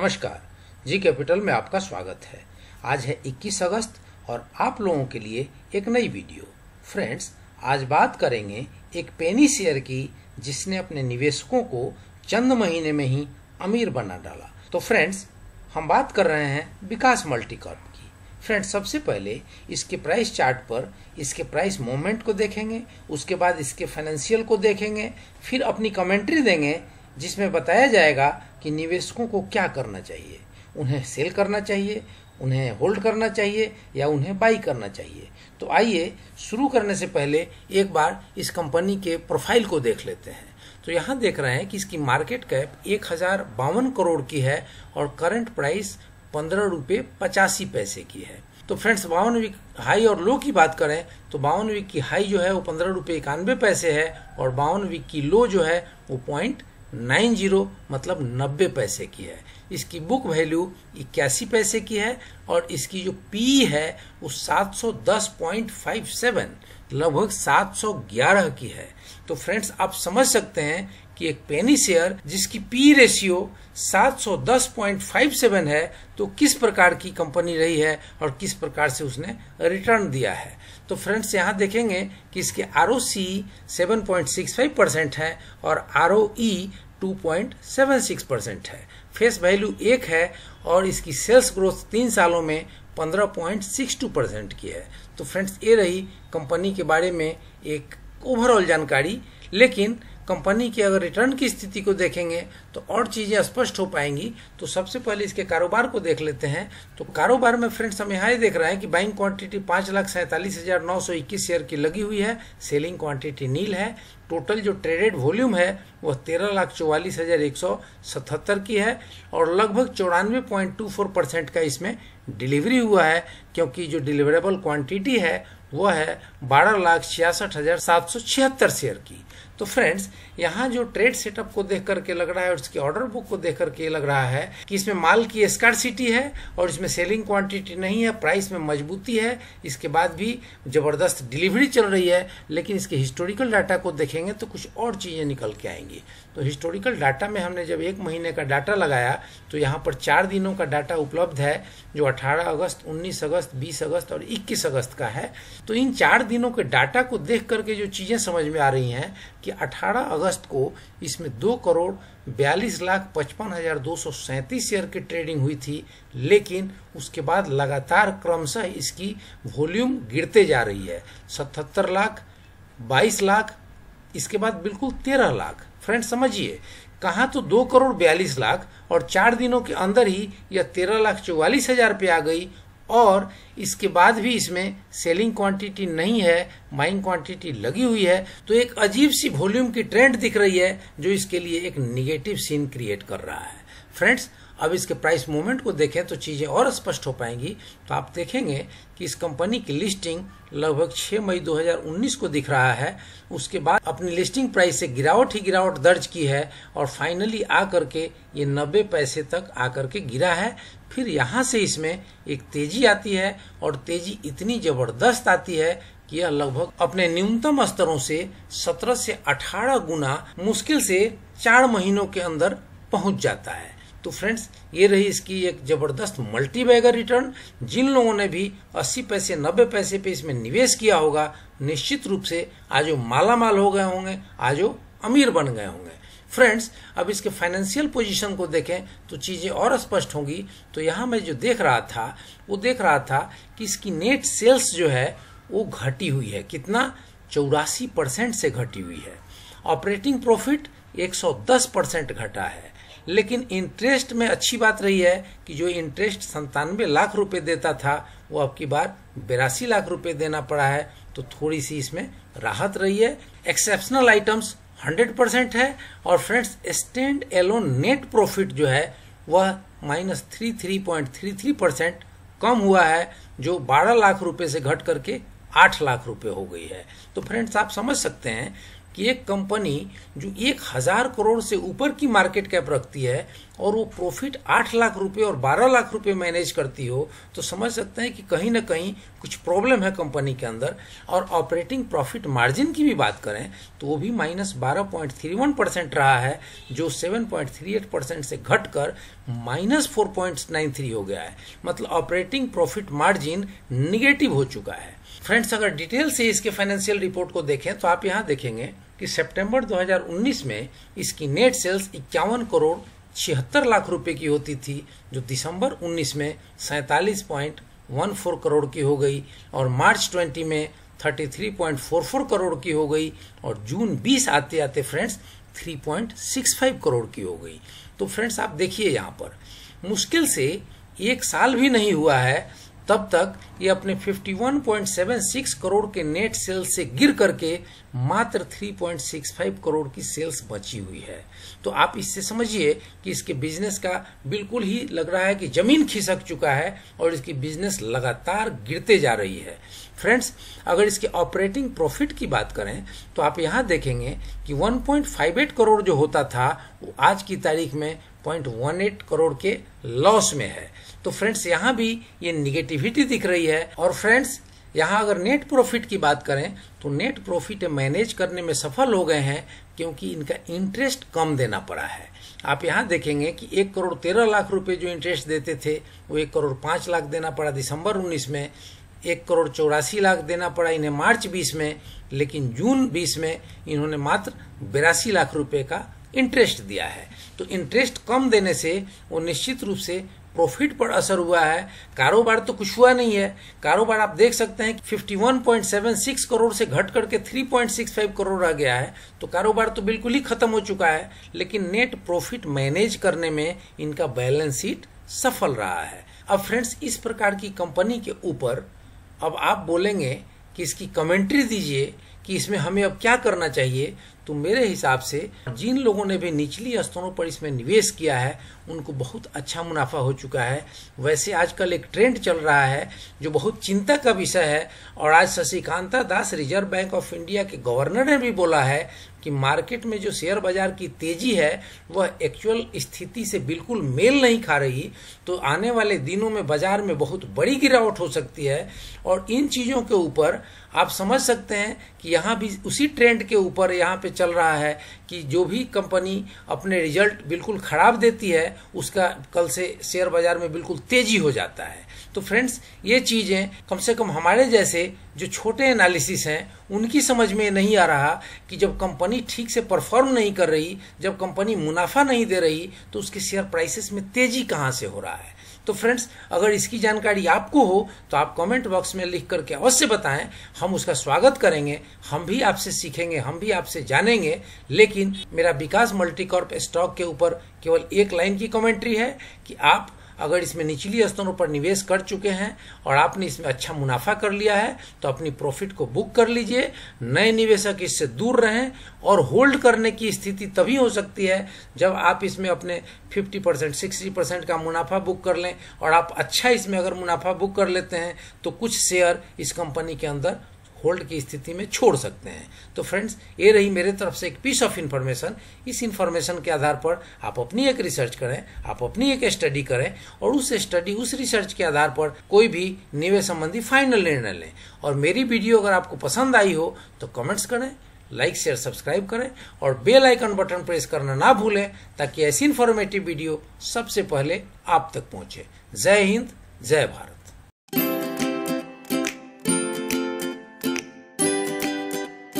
नमस्कार G capital में आपका स्वागत है आज है 21 अगस्त और आप लोगों के लिए एक नई वीडियो फ्रेंड्स आज बात करेंगे एक पेनी शेयर की जिसने अपने निवेशकों को चंद महीने में ही अमीर बना डाला तो फ्रेंड्स हम बात कर रहे हैं विकास मल्टीकॉर्प की फ्रेंड्स सबसे पहले इसके प्राइस चार्ट पर इसके प्राइस मूवमेंट को देखेंगे उसके बाद इसके फाइनेंशियल को देखेंगे फिर अपनी कमेंट्री देंगे जिसमें बताया जाएगा कि निवेशकों को क्या करना चाहिए उन्हें सेल करना चाहिए उन्हें होल्ड करना चाहिए या उन्हें बाई करना चाहिए तो आइए शुरू करने से पहले एक बार इस कंपनी के प्रोफाइल को देख लेते हैं तो यहाँ देख रहे हैं कि इसकी मार्केट कैप एक हजार बावन करोड़ की है और करंट प्राइस पंद्रह रुपये पचासी पैसे की है तो फ्रेंड्स बावन वीक हाई और लो की बात करें तो बावन वीक की हाई जो है वो पंद्रह रुपये इक्यानवे पैसे है और बावन वीक की लो जो है वो पॉइंट नाइन जीरो मतलब नब्बे पैसे की है इसकी बुक वैल्यू इक्यासी पैसे की है और इसकी जो पी है वो सात सौ दस पॉइंट फाइव सेवन लगभग सात सौ ग्यारह की है तो फ्रेंड्स आप समझ सकते हैं कि एक पेनी शेयर जिसकी पी रेशियो 710.57 है तो किस प्रकार की कंपनी रही है और किस प्रकार से उसने रिटर्न दिया है तो फ्रेंड्स यहां देखेंगे कि इसके R O C seven percent है और आर ओ ई 2.76 परसेंट है फेस वैल्यू एक है और इसकी सेल्स ग्रोथ तीन सालों में 15.62 परसेंट की है तो फ्रेंड्स ये रही कंपनी के बारे में एक ओवरऑल जानकारी लेकिन कंपनी के अगर रिटर्न की स्थिति को देखेंगे तो और चीज़ें स्पष्ट हो पाएंगी तो सबसे पहले इसके कारोबार को देख लेते हैं तो कारोबार में फ्रेंड्स हम यहाँ देख रहे हैं कि बाइंग क्वांटिटी पांच लाख सैंतालीस हज़ार नौ सौ इक्कीस शेयर की लगी हुई है सेलिंग क्वांटिटी नील है टोटल जो ट्रेडेड वॉल्यूम है वह तेरह लाख चौवालीस हजार एक सौ सतहत्तर की है और लगभग चौरानवे पॉइंट टू फोर परसेंट का इसमें डिलीवरी हुआ है क्योंकि जो डिलीवरेबल क्वांटिटी है वह है बारह लाख छियासठ हजार सात सौ छिहत्तर शेयर की तो फ्रेंड्स यहाँ जो ट्रेड सेटअप को देख करके लग रहा है और इसकी ऑर्डर बुक को देख करके लग रहा है कि इसमें माल की सिटी है और इसमें सेलिंग क्वांटिटी नहीं है प्राइस में मजबूती है इसके बाद भी जबरदस्त डिलीवरी चल रही है लेकिन इसके हिस्टोरिकल डाटा को देखें देखेंगे तो कुछ और चीज़ें निकल के आएंगी तो हिस्टोरिकल डाटा में हमने जब एक महीने का डाटा लगाया तो यहाँ पर चार दिनों का डाटा उपलब्ध है जो 18 अगस्त 19 अगस्त 20 अगस्त और 21 अगस्त का है तो इन चार दिनों के डाटा को देख करके जो चीज़ें समझ में आ रही हैं कि 18 अगस्त को इसमें दो करोड़ बयालीस लाख पचपन हजार दो सौ सैंतीस शेयर की ट्रेडिंग हुई थी लेकिन उसके बाद लगातार क्रमशः इसकी वॉल्यूम गिरते जा रही है सतहत्तर लाख बाईस लाख इसके बाद बिल्कुल तेरह लाख फ्रेंड समझिए कहा तो दो करोड़ बयालीस लाख और चार दिनों के अंदर ही यह तेरह लाख चौवालीस हजार पे आ गई और इसके बाद भी इसमें सेलिंग क्वांटिटी नहीं है माइंग क्वांटिटी लगी हुई है तो एक अजीब सी वॉल्यूम की ट्रेंड दिख रही है जो इसके लिए एक निगेटिव सीन क्रिएट कर रहा है फ्रेंड्स अब इसके प्राइस मूवमेंट को देखें तो चीज़ें और स्पष्ट हो पाएंगी तो आप देखेंगे कि इस कंपनी की लिस्टिंग लगभग 6 मई 2019 को दिख रहा है उसके बाद अपनी लिस्टिंग प्राइस से गिरावट ही गिरावट दर्ज की है और फाइनली आकर के ये 90 पैसे तक आकर के गिरा है फिर यहाँ से इसमें एक तेजी आती है और तेजी इतनी जबरदस्त आती है कि यह लगभग अपने न्यूनतम स्तरों से 17 से 18 गुना मुश्किल से चार महीनों के अंदर पहुंच जाता है तो फ्रेंड्स ये रही इसकी एक जबरदस्त मल्टी बैगर रिटर्न जिन लोगों ने भी 80 पैसे 90 पैसे पे इसमें निवेश किया होगा निश्चित रूप से आज वो माला माल हो गए होंगे आज वो अमीर बन गए होंगे फ्रेंड्स अब इसके फाइनेंशियल पोजीशन को देखें तो चीज़ें और स्पष्ट होंगी तो यहाँ मैं जो देख रहा था वो देख रहा था कि इसकी नेट सेल्स जो है वो घटी हुई है कितना चौरासी परसेंट से घटी हुई है ऑपरेटिंग प्रॉफिट 110 परसेंट घटा है लेकिन इंटरेस्ट में अच्छी बात रही है कि जो इंटरेस्ट संतानवे लाख रुपए देता था वो अब की बार बेरासी लाख रुपए देना पड़ा है तो थोड़ी सी इसमें राहत रही है एक्सेप्शनल आइटम्स हंड्रेड परसेंट है और friends standalone net profit जो है वह minus three three point three three percent कम हुआ है जो बारह लाख रुपए से घट करके आठ लाख रुपए हो गई है तो फ्रेंड्स आप समझ सकते हैं कि एक कंपनी जो एक हजार करोड़ से ऊपर की मार्केट कैप रखती है और वो प्रॉफिट आठ लाख रुपए और बारह लाख रुपए मैनेज करती हो तो समझ सकते हैं कि कहीं ना कहीं कुछ प्रॉब्लम है कंपनी के अंदर और ऑपरेटिंग प्रॉफिट मार्जिन की भी बात करें तो वो भी माइनस बारह पॉइंट थ्री वन परसेंट रहा है जो seven point three eight percent से घटकर minus four point nine three हो गया है मतलब ऑपरेटिंग प्रॉफिट मार्जिन निगेटिव हो चुका है फ्रेंड्स अगर डिटेल से इसके फाइनेंशियल रिपोर्ट को देखें तो आप यहाँ देखेंगे कि सितंबर 2019 में इसकी नेट सेल्स इक्यावन करोड़ छिहत्तर लाख रुपए की होती थी जो दिसंबर 19 में सैंतालीस पॉइंट वन फोर करोड़ की हो गई और मार्च 20 में 33.44 करोड़ की हो गई और जून 20 आते आते फ्रेंड्स 3.65 करोड़ की हो गई तो फ्रेंड्स आप देखिए यहाँ पर मुश्किल से एक साल भी नहीं हुआ है तब तक ये अपने 51.76 करोड़ के नेट सेल से गिर करके मात्र 3.65 करोड़ की सेल्स बची हुई है तो आप इससे समझिए कि इसके बिजनेस का बिल्कुल ही लग रहा है कि जमीन खिसक चुका है और इसकी बिजनेस लगातार गिरते जा रही है फ्रेंड्स अगर इसके ऑपरेटिंग प्रॉफिट की बात करें तो आप यहाँ देखेंगे कि 1.58 करोड़ जो होता था वो आज की तारीख में पॉइंट करोड़ के लॉस में है तो फ्रेंड्स यहाँ भी ये निगेटिविटी दिख रही है और फ्रेंड्स यहाँ अगर नेट प्रॉफिट की बात करें तो नेट प्रॉफिट मैनेज करने में सफल हो गए हैं क्योंकि इनका इंटरेस्ट कम देना पड़ा है आप यहाँ देखेंगे कि एक करोड़ तेरह लाख रुपए जो इंटरेस्ट देते थे वो एक करोड़ पाँच लाख देना पड़ा दिसंबर उन्नीस में एक करोड़ चौरासी लाख देना पड़ा इन्हें मार्च बीस में लेकिन जून बीस में इन्होंने मात्र बिरासी लाख रुपए का इंटरेस्ट दिया है तो इंटरेस्ट कम देने से वो निश्चित रूप से प्रॉफिट पर असर हुआ है कारोबार तो कुछ हुआ नहीं है कारोबार आप देख सकते हैं कि 51.76 करोड़ से घट करके 3.65 करोड़ आ गया है तो कारोबार तो बिल्कुल ही खत्म हो चुका है लेकिन नेट प्रॉफिट मैनेज करने में इनका बैलेंस शीट सफल रहा है अब फ्रेंड्स इस प्रकार की कंपनी के ऊपर अब आप बोलेंगे कि इसकी कमेंट्री दीजिए कि इसमें हमें अब क्या करना चाहिए तो मेरे हिसाब से जिन लोगों ने भी निचली स्तरों पर इसमें निवेश किया है उनको बहुत अच्छा मुनाफा हो चुका है वैसे आजकल एक ट्रेंड चल रहा है जो बहुत चिंता का विषय है और आज Shashikanta Das Reserve Bank of India के गवर्नर ने भी बोला है कि मार्केट में जो शेयर बाजार की तेजी है वह एक्चुअल स्थिति से बिल्कुल मेल नहीं खा रही तो आने वाले दिनों में बाजार में बहुत बड़ी गिरावट हो सकती है और इन चीज़ों के ऊपर आप समझ सकते हैं कि यहाँ भी उसी ट्रेंड के ऊपर यहाँ पे चल रहा है कि जो भी कंपनी अपने रिजल्ट बिल्कुल खराब देती है उसका कल से शेयर बाजार में बिल्कुल तेजी हो जाता है तो फ्रेंड्स ये चीज़ें कम से कम हमारे जैसे जो छोटे एनालिसिस हैं उनकी समझ में नहीं आ रहा कि जब कंपनी ठीक से परफॉर्म नहीं कर रही जब कंपनी मुनाफा नहीं दे रही तो उसके शेयर प्राइसेस में तेजी कहाँ से हो रहा है तो फ्रेंड्स अगर इसकी जानकारी आपको हो तो आप कमेंट बॉक्स में लिख करके अवश्य बताएं हम उसका स्वागत करेंगे हम भी आपसे सीखेंगे हम भी आपसे जानेंगे लेकिन मेरा विकास मल्टीकॉर्प स्टॉक के ऊपर केवल एक लाइन की कमेंट्री है कि आप अगर इसमें निचली स्तरों पर निवेश कर चुके हैं और आपने इसमें अच्छा मुनाफा कर लिया है तो अपनी प्रॉफिट को बुक कर लीजिए नए निवेशक इससे दूर रहें और होल्ड करने की स्थिति तभी हो सकती है जब आप इसमें अपने 50 परसेंट सिक्सटी परसेंट का मुनाफा बुक कर लें और आप अच्छा इसमें अगर मुनाफा बुक कर लेते हैं तो कुछ शेयर इस कंपनी के अंदर होल्ड की स्थिति में छोड़ सकते हैं तो फ्रेंड्स ये रही मेरे तरफ से एक पीस ऑफ इन्फॉर्मेशन इस इन्फॉर्मेशन के आधार पर आप अपनी एक रिसर्च करें आप अपनी एक स्टडी करें और उस स्टडी उस रिसर्च के आधार पर कोई भी निवेश संबंधी फाइनल निर्णय लें और मेरी वीडियो अगर आपको पसंद आई हो तो कमेंट्स करें लाइक शेयर सब्सक्राइब करें और बेल आइकन बटन प्रेस करना ना भूलें ताकि ऐसी इन्फॉर्मेटिव वीडियो सबसे पहले आप तक पहुंचे जय हिंद जय भारत